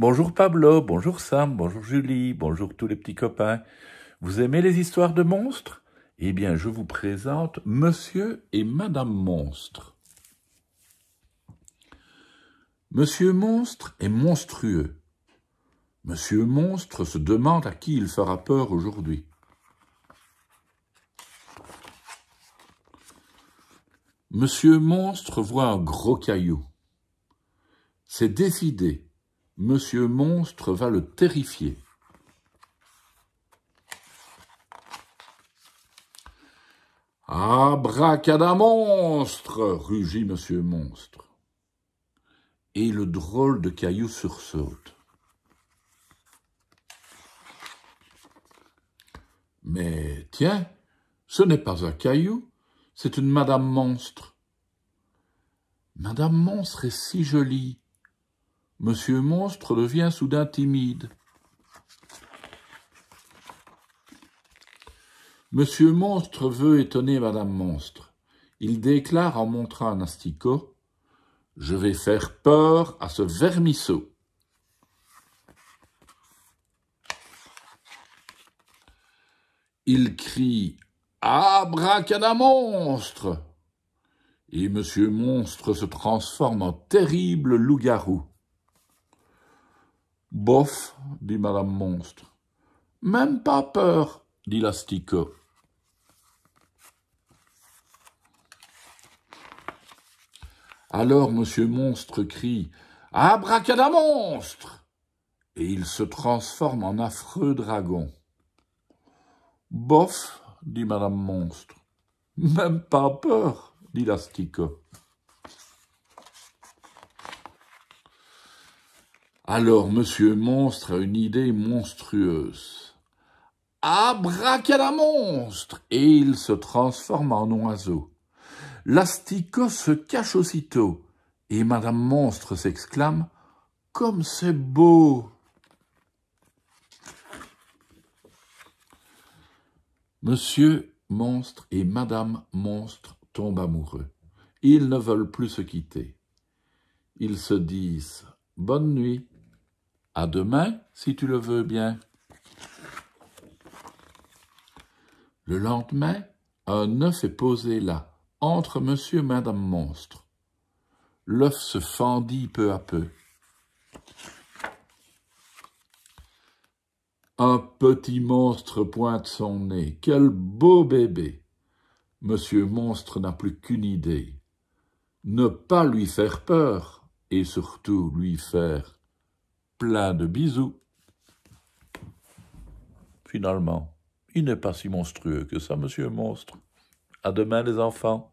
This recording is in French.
Bonjour Pablo, bonjour Sam, bonjour Julie, bonjour tous les petits copains. Vous aimez les histoires de monstres Eh bien, je vous présente Monsieur et Madame Monstre. Monsieur Monstre est monstrueux. Monsieur Monstre se demande à qui il fera peur aujourd'hui. Monsieur Monstre voit un gros caillou. C'est décidé. Monsieur Monstre va le terrifier. monstre rugit Monsieur Monstre. Et le drôle de caillou sursaute. Mais tiens, ce n'est pas un caillou, c'est une Madame Monstre. Madame Monstre est si jolie, Monsieur Monstre devient soudain timide. Monsieur Monstre veut étonner Madame Monstre. Il déclare en montrant un asticot « Je vais faire peur à ce vermisseau ». Il crie « Abracadamonstre !» Et Monsieur Monstre se transforme en terrible loup-garou. Bof, dit Madame Monstre. Même pas peur, dit Lastique. Alors Monsieur Monstre crie Abracadamonstre et il se transforme en affreux dragon. Bof, dit Madame Monstre. Même pas peur, dit l'asticot. Alors Monsieur Monstre a une idée monstrueuse. Monstre Et il se transforme en oiseau. L'asticot se cache aussitôt, et Madame Monstre s'exclame « Comme c'est beau !» Monsieur Monstre et Madame Monstre tombent amoureux. Ils ne veulent plus se quitter. Ils se disent « Bonne nuit !» À demain, si tu le veux bien. Le lendemain, un œuf est posé là, entre monsieur et madame monstre. L'œuf se fendit peu à peu. Un petit monstre pointe son nez. Quel beau bébé. Monsieur monstre n'a plus qu'une idée. Ne pas lui faire peur et surtout lui faire plein de bisous. Finalement, il n'est pas si monstrueux que ça, monsieur monstre. À demain, les enfants.